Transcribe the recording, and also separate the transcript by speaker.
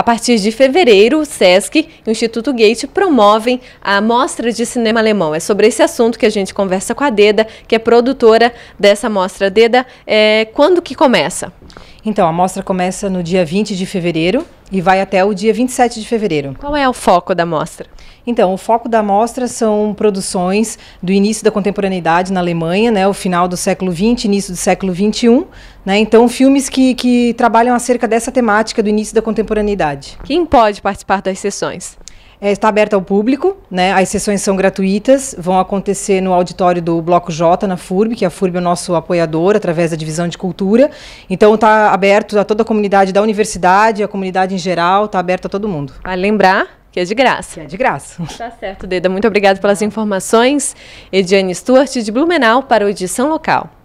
Speaker 1: A partir de fevereiro, o SESC e o Instituto Gate promovem a Mostra de Cinema Alemão. É sobre esse assunto que a gente conversa com a Deda, que é produtora dessa mostra. Deda, é, quando que começa?
Speaker 2: Então, a mostra começa no dia 20 de fevereiro e vai até o dia 27 de fevereiro. Qual é o foco da mostra? Então, o foco da mostra são produções do início da contemporaneidade na Alemanha, né, o final do século XX, início do século XXI. Né, então, filmes que, que trabalham acerca dessa temática do início da contemporaneidade. Quem pode participar das sessões? É, está aberta ao público, né? As sessões são gratuitas, vão acontecer no auditório do Bloco J, na FURB, que a FURB é o nosso apoiador através da Divisão de Cultura. Então está aberto a toda a comunidade da universidade, a comunidade
Speaker 1: em geral, está aberto a todo mundo. A lembrar que é de graça. Que é de graça. Tá certo, Deda. Muito obrigada pelas informações. Ediane Stuart, de Blumenau, para o Edição Local.